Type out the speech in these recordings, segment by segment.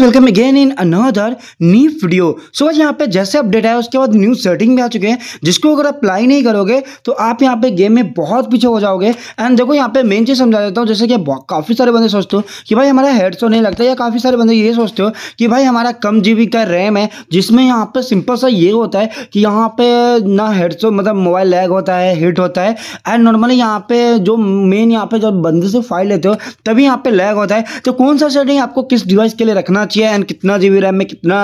welcome again in another new video so आज यहाँ पे जैसे अपडेट आया उसके बाद न्यू सेटिंग भी आ चुके हैं जिसको अगर अप्लाई नहीं करोगे तो आप यहाँ पे गेम में बहुत पीछे हो जाओगे एंड देखो यहाँ पे मेन चीज़ समझा देता हूँ जैसे कि काफ़ी सारे बंदे सोचते हो कि भाई हमारा हेडसो तो नहीं लगता या काफ़ी सारे बंदे ये सोचते हो कि भाई हमारा कम जी का रैम है जिसमें यहाँ पे सिंपल सा ये होता है कि यहाँ पे ना हेडसो तो, मतलब मोबाइल लैग होता है हिट होता है एंड नॉर्मली यहाँ पे जो मेन यहाँ पे जब बंदे से फाइल लेते हो तभी यहाँ पे लैग होता है तो कौन सा सेटिंग आपको किस डिवाइस के लिए रखना चाहिए एंड कितना जी रैम में कितना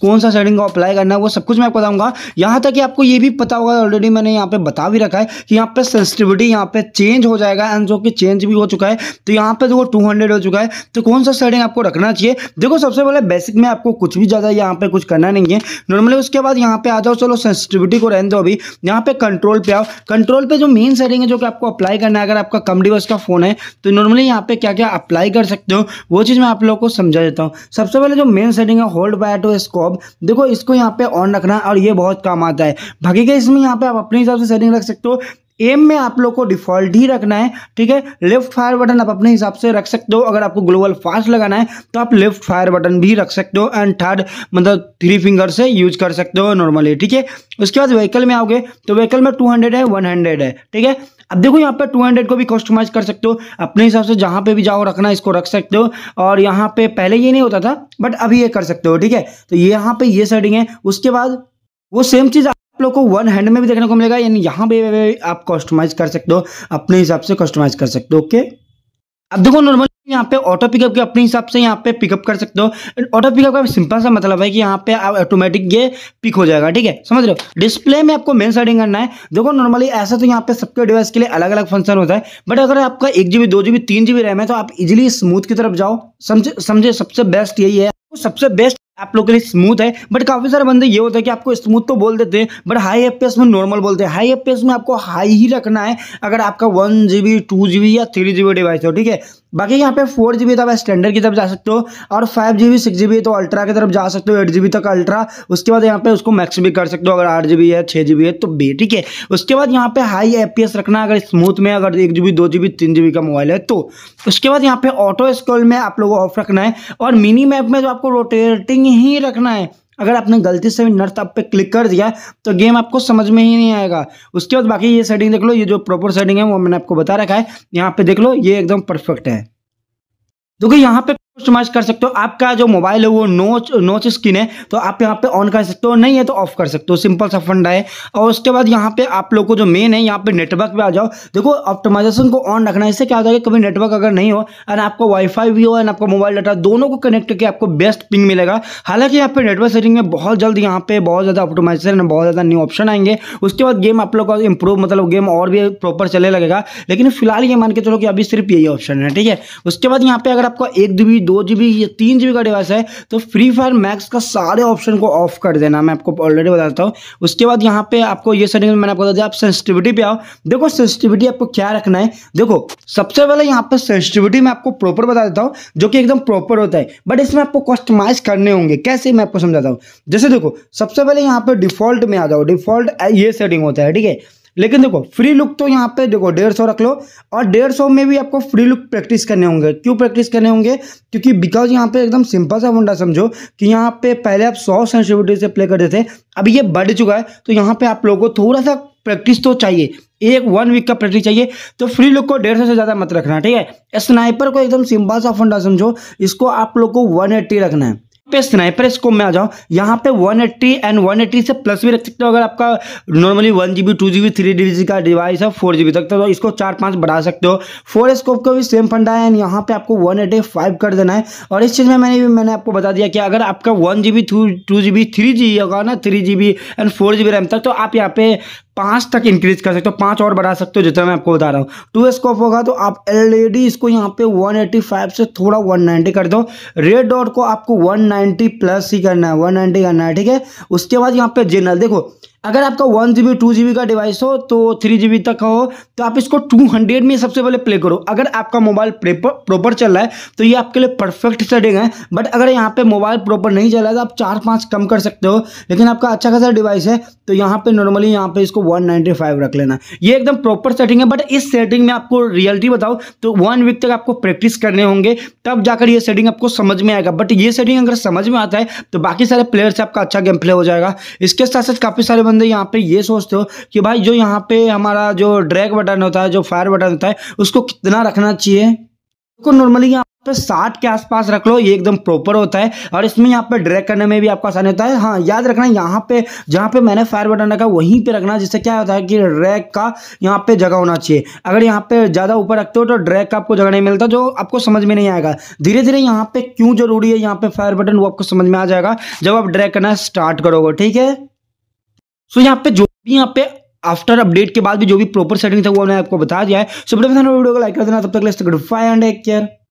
कौन सा सेटिंग को अप्लाई करना है वो सब कुछ मैं आपको बताऊंगा यहाँ तक कि आपको ये भी पता होगा ऑलरेडी मैंने यहाँ पे बता भी रखा है कि यहाँ पे सेंसिटिविटी यहाँ पे चेंज हो जाएगा एंड जो कि चेंज भी हो चुका है तो यहाँ पे जो तो टू हो चुका है तो कौन सा सेटिंग आपको रखना चाहिए देखो सबसे पहले बेसिक में आपको कुछ भी ज़्यादा यहाँ पर कुछ करना नहीं है नॉर्मली उसके बाद यहाँ पर आ जाओ चलो सेंसिटिविटी को रहने दो अभी यहाँ पर कंट्रोल पे आओ कंट्रोल पर जो मेन सेटिंग है जो कि आपको अप्लाई करना है अगर आपका कम डिवर्स का फोन है तो नॉर्मली यहाँ पर क्या क्या अप्लाई कर सकते हो वो चीज़ मैं आप लोगों को समझा देता हूँ सबसे पहले जो मेन सेटिंग है होल्ड बाय टू स्कोप देखो इसको यहाँ पे ऑन रखना है और ये बहुत काम आता है भगेगा इसमें यहाँ पे आप अपने हिसाब से सेटिंग रख सकते हो एम में आप लोग को डिफॉल्ट ही रखना है ठीक है लेफ्ट फायर बटन आप अपने हिसाब से रख सकते हो अगर आपको ग्लोबल फास्ट लगाना है तो आप लेफ्ट फायर बटन भी रख सकते हो एंड थर्ड मतलब थ्री फिंगर से यूज कर सकते हो नॉर्मली ठीक है उसके बाद व्हीकल में आओगे तो व्हीकल में टू हंड्रेड है वन हंड्रेड है ठीक है अब देखो यहाँ पे हंड्रेड को भी कस्टमाइज कर सकते हो अपने हिसाब से जहाँ पे भी जाओ रखना इसको रख सकते हो और यहाँ पे पहले ये नहीं होता था बट अभी ये कर सकते हो ठीक है तो यहाँ पे ये सेटिंग है उसके बाद वो सेम चीज़ लोग को वन हैंड में भी देखने को मिलेगा यानी यहाँ पे आप कस्टमाइज कर सकते हो अपने हिसाब से कस्टमाइज कर सकते हो ओके अब देखो नॉर्मल यहाँ पे ऑटो पिकअप के अपने हिसाब से यहाँ पे पिकअप कर सकते हो ऑटो पिकअप का सिंपल सा मतलब है कि यहाँ पे आप ऑटोमेटिक ये पिक हो जाएगा ठीक है समझ रहे हो डिस्प्ले में आपको मेन सेटिंग करना है देखो नॉर्मली ऐसा तो यहाँ पे सबके डिवाइस के लिए अलग अलग फंक्शन होता है बट अगर आपका एक जीबी दो जीबी तीन जीबी रैम है तो आप इजिली स्मूथ की तरफ जाओ समझे समझे सबसे बेस्ट यही है सबसे बेस्ट आप लोग के लिए स्मूथ है बट काफ़ी सारे बंदे ये होता है कि आपको स्मूथ तो बोल देते हैं बट हाई एफ में नॉर्मल बोलते हैं हाई एफ में आपको हाई ही रखना है अगर आपका one G B two G B या थ्री जी बी डिवाइस हो ठीक है बाकी यहाँ पे फोर जी बी तो स्टैंडर्ड की तरफ जा सकते हो और five G B six G B तो अल्ट्रा की तरफ जा सकते हो एट जी बी तक अल्ट्रा उसके बाद यहाँ पे उसको मैक्स भी कर सकते हो अगर आठ जी बी है छः जी बी है तो बी ठीक है उसके बाद यहाँ पे हाई एफ पी एस रखना अगर स्मूथ में अगर एक जी बी दो जी बी तीन जी बी का मोबाइल है तो उसके बाद यहाँ पे ऑटो स्क्रॉल में आप लोगों को ऑफ रखना है और मिनी मैप में जो आपको रोटेटिंग ही रखना है अगर आपने गलती से भी नर्थ अप पे क्लिक कर दिया तो गेम आपको समझ में ही नहीं आएगा उसके बाद बाकी ये सेटिंग देख लो ये जो प्रॉपर सेटिंग है वो मैंने आपको बता रखा है यहाँ पे देख लो ये एकदम परफेक्ट है देखो यहाँ पे कस्टमाइज कर सकते हो आपका जो मोबाइल है वो नोच नोच स्क्रीन है तो आप यहाँ पे ऑन कर सकते हो नहीं है तो ऑफ कर सकते हो सिंपल सा फंडा है और उसके बाद यहाँ पे आप लोग को जो मेन है यहाँ पे नेटवर्क पे आ जाओ देखो ऑप्टिमाइजेशन को ऑन रखना इससे क्या होता है कभी नेटवर्क अगर नहीं हो एंड आपका वाईफाई भी हो एंड आपका मोबाइल डाटा दोनों को कनेक्ट करके आपको बेस्ट पिंग मिलेगा हालांकि यहाँ पे नेटवर्क सेटिंग में बहुत जल्द यहाँ पे बहुत ज़्यादा ऑप्टोमाइजेशन बहुत ज़्यादा न्यू ऑप्शन आएंगे उसके बाद गेम आप लोग का इंप्रूव मतलब गेम और भी प्रॉपर चले लगेगा लेकिन फिलहाल ये मान के चलो कि अभी सिर्फ यही ऑप्शन है ठीक है उसके बाद यहाँ पे अगर आपका एक दो दो जी या तीन जी का डिवाइस है तो फ्री फायर मैक्स का सारे ऑप्शन को ऑफ कर देना मैं आपको ऑलरेडी बता देता हूँ उसके बाद यहाँ पे आपको ये सेटिंग मैंने आपको बता दिया आप सेंसिटिविटी पे आओ देखो सेंसिटिविटी आपको क्या रखना है देखो सबसे पहले यहाँ पर सेंसिटिविटी मैं आपको प्रॉपर बता देता हूँ जो कि एकदम प्रॉपर होता है बट इसमें आपको कस्टमाइज करने होंगे कैसे मैं आपको समझाता हूँ जैसे देखो सबसे पहले यहाँ पर डिफॉल्ट में आ जाओ डिफॉल्ट ये सेटिंग होता है ठीक है लेकिन देखो फ्री लुक तो यहाँ पे देखो डेढ़ सौ रख लो और डेढ़ सौ में भी आपको फ्री लुक प्रैक्टिस करने होंगे क्यों प्रैक्टिस करने होंगे क्योंकि बिकॉज यहाँ पे एकदम सिंपल सा मुंडा समझो कि यहाँ पे पहले आप सौ सेंसिटिविटी से प्ले करते थे अब ये बढ़ चुका है तो यहाँ पे आप लोगों को थोड़ा सा प्रैक्टिस तो चाहिए एक वन वीक का प्रैक्टिस चाहिए तो फ्री लुक को डेढ़ सौ से ज़्यादा मत रखना ठीक है स्नाइपर को एकदम सिंपल सा फंडा समझो इसको आप लोग को वन एट्टी रखना है पे स्नाइपर स्कोप में आ जाओ यहाँ पे 180 एंड 180 से प्लस भी रख सकते हो अगर आपका normally one G B two G B three G का डिवाइस है फोर जी बी तक तो इसको चार पाँच बढ़ा सकते हो फोर स्कोप का भी सेम फंडा है एंड यहाँ पे आपको वन एटी फाइव कर देना है और इस चीज़ में मैंने भी मैंने आपको बता दिया कि अगर आपका one G B two G B three G होगा ना three G B and four G B RAM तक तो आप यहाँ पे पांच तक इंक्रीज कर सकते हो पांच और बढ़ा सकते हो जितना मैं आपको बता रहा हूँ टू स्कोप होगा तो आप ऑलरेडी इसको यहाँ पे 185 से थोड़ा 190 कर दो रेड डॉट को आपको 190 प्लस ही करना है 190 करना है ठीक है उसके बाद यहाँ पे जनरल देखो अगर आपका one G B two G B का डिवाइस हो तो थ्री जी बी तक का हो तो आप इसको टू हंड्रेड में सबसे पहले प्ले करो अगर आपका मोबाइल प्रॉपर चल रहा है तो ये आपके लिए परफेक्ट सेटिंग है बट अगर यहाँ पे मोबाइल प्रॉपर नहीं चल रहा है तो आप चार पाँच कम कर सकते हो लेकिन आपका अच्छा खासा डिवाइस है तो यहाँ पे नॉर्मली यहाँ पे इसको वन रख लेना ये एकदम प्रॉपर सेटिंग है बट इस सेटिंग में आपको रियलिटी बताओ तो वन वीक तक आपको प्रैक्टिस करने होंगे तब जाकर ये सेटिंग आपको समझ में आएगा बट ये सेटिंग अगर समझ में आता है तो बाकी सारे प्लेयर से आपका अच्छा गेम प्ले हो जाएगा इसके साथ साथ काफ़ी सारे बंदे यहाँ पे ये सोचते हो कि भाई जो यहाँ पे हमारा जो ड्रैग बटन होता है जो फायर बटन होता है उसको कितना रखना चाहिए देखो तो नॉर्मली यहाँ पे साठ के आसपास रख लो ये एकदम प्रॉपर होता है और इसमें यहाँ पे ड्रैग करने में भी आपको आसानी होता है हाँ याद रखना यहाँ पे जहाँ पे मैंने फायर बटन रखा वहीं पे रखना जिससे क्या होता है कि ड्रैग का यहाँ पे जगह होना चाहिए अगर यहाँ पे ज़्यादा ऊपर रखते हो तो ड्रैग का आपको जगह नहीं मिलता जो आपको समझ में नहीं आएगा धीरे धीरे यहाँ पे क्यों जरूरी है यहाँ पे फायर बटन वो आपको समझ में आ जाएगा जब आप ड्रैग करना स्टार्ट करोगे ठीक है सो यहाँ पे जो भी यहाँ पे आफ्टर अपडेट के बाद भी जो भी प्रॉपर सेटिंग था वो मैंने आपको बता दिया है सो वीडियो को लाइक कर देना तब तक let's good bye and take care